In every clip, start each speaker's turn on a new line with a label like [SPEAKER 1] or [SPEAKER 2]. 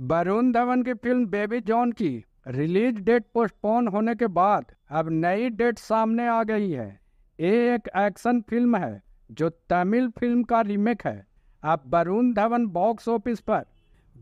[SPEAKER 1] वरुण धवन की film Baby John की release date postpone होने के बाद अब नई डेट सामने आ गई है ये एक एक्शन फिल्म है जो तमिल फिल्म का रीमेक है अब वरुण धवन बॉक्स ऑफिस पर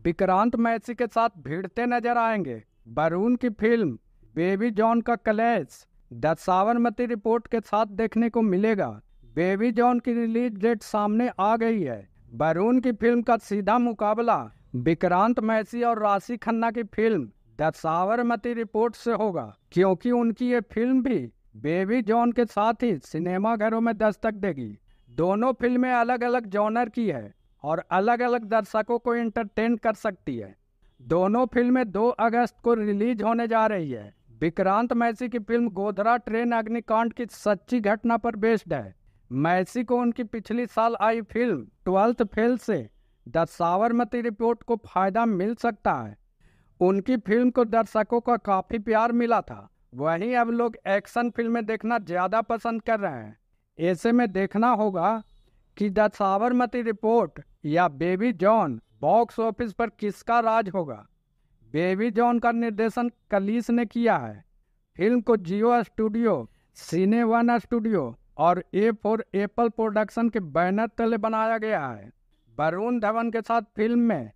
[SPEAKER 1] विक्रांत मैसी के साथ भिड़ते नजर आएंगे वरुण की फिल्म बेबी जॉन का कलेश द सावरमती रिपोर्ट के साथ देखने को मिलेगा बेबी जॉन की रिलीज डेट सामने आ गई है वरुण की फिल्म का सीधा मुकाबला विक्रांत मैसी और राशि खन्ना की फिल्म द सावरमती रिपोर्ट से होगा क्योंकि उनकी ये फिल्म भी बेबी जॉन के साथ ही सिनेमाघरों में दस्तक देगी दोनों फिल्में अलग अलग जॉनर की है और अलग अलग दर्शकों को एंटरटेन कर सकती है दोनों फिल्में 2 अगस्त को रिलीज होने जा रही है विक्रांत मैसी की फिल्म गोधरा ट्रेन अग्निकांड की सच्ची घटना पर बेस्ड है मैसी को उनकी पिछली साल आई फिल्म ट्वेल्थ फेल से द साबरमती रिपोर्ट को फायदा मिल सकता है उनकी फिल्म को दर्शकों का काफ़ी प्यार मिला था वहीं अब लोग एक्शन फिल्में देखना ज़्यादा पसंद कर रहे हैं ऐसे में देखना होगा कि द साबरमती रिपोर्ट या बेबी जॉन बॉक्स ऑफिस पर किसका राज होगा बेबी जॉन का निर्देशन कलीस ने किया है फिल्म को Jio studio cine one studio और ए फोर एप्पल प्रोडक्शन के बैनर तले बनाया गया है वरुण धवन के साथ फिल्म में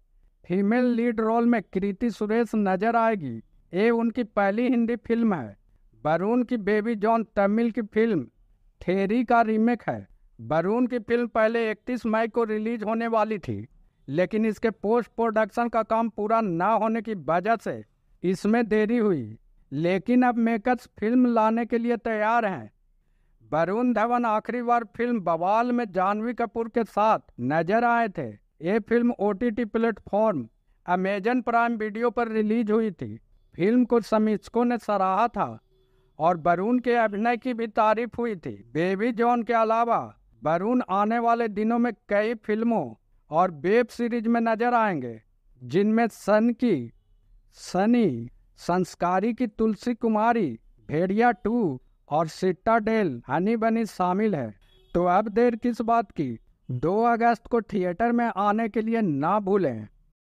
[SPEAKER 1] फीमेल लीड रोल में कृति सुरेश नजर आएगी ये उनकी पहली हिंदी फिल्म है वरुण की बेबी जॉन तमिल की फिल्म थेरी का रीमेक है वरुण की फिल्म पहले 31 मई को रिलीज होने वाली थी लेकिन इसके पोस्ट प्रोडक्शन का काम पूरा ना होने की वजह से इसमें देरी हुई लेकिन अब मेकर्स फिल्म लाने के लिए तैयार हैं वरुण धवन आखिरी बार फिल्म बवाल में जानवी कपूर के साथ नजर आए थे ये film T platform Amazon Prime video पर रिलीज हुई थी फिल्म को समीक्षकों ने सराहा था और वरुण के अभिनय की भी तारीफ हुई थी बेबी जॉन के अलावा वरुण आने वाले दिनों में कई फिल्मों और वेब सीरीज में नजर आएंगे जिनमें सन की सनी संस्कारी की तुलसी कुमारी भेड़िया टू और सिट्टाडेल हनी बनी शामिल है तो अब देर किस बात की 2 अगस्त को थिएटर में आने के लिए ना भूलें